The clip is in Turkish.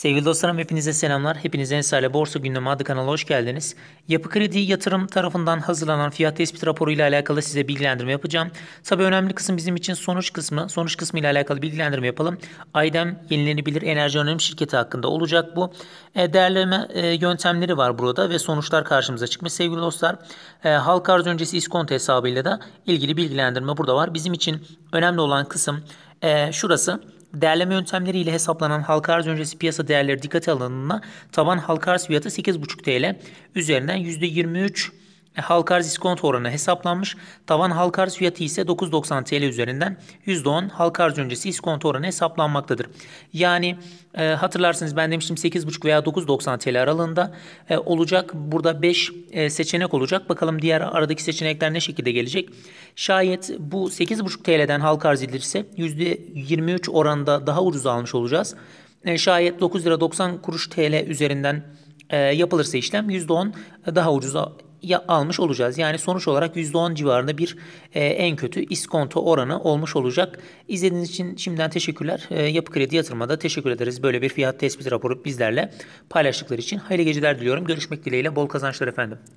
Sevgili dostlarım hepinize selamlar. Hepinize Ensale Borsa Gündemi adlı kanala hoş geldiniz. Yapı Kredi Yatırım tarafından hazırlanan fiyat tespit raporu ile alakalı size bilgilendirme yapacağım. Tabii önemli kısım bizim için sonuç kısmı. Sonuç kısmı ile alakalı bilgilendirme yapalım. Aydem Yenilenebilir Enerji önemli Şirketi hakkında olacak bu. E, değerleme e, yöntemleri var burada ve sonuçlar karşımıza çıkmış sevgili dostlar. E, halk arz öncesi iskonto hesabıyla da ilgili bilgilendirme burada var. Bizim için önemli olan kısım şurası değerleme yöntemleriyle hesaplanan halka arz öncesi piyasa değerleri dikkate alındığında taban halka arz fiyatı 8,5 TL üzerinden %23 e, halka arz iskonto oranı hesaplanmış. Tavan halka arz fiyatı ise 9.90 TL üzerinden %10 halka arz öncesi iskonto oranı hesaplanmaktadır. Yani e, hatırlarsınız ben demiştim 8.5 veya 9.90 TL aralığında e, olacak. Burada 5 e, seçenek olacak. Bakalım diğer aradaki seçenekler ne şekilde gelecek. Şayet bu 8.5 TL'den halka arz edilirse %23 oranda daha ucuz almış olacağız. E, şayet 9 lira 90 kuruş TL üzerinden e, yapılırsa işlem %10 daha ucuza ya almış olacağız. Yani sonuç olarak %10 civarında bir e, en kötü iskonto oranı olmuş olacak. İzlediğiniz için şimdiden teşekkürler. E, Yapı Kredi Yatırım'a da teşekkür ederiz. Böyle bir fiyat tespit raporu bizlerle paylaştıkları için. Hayırlı geceler diliyorum. Görüşmek dileğiyle. Bol kazançlar efendim.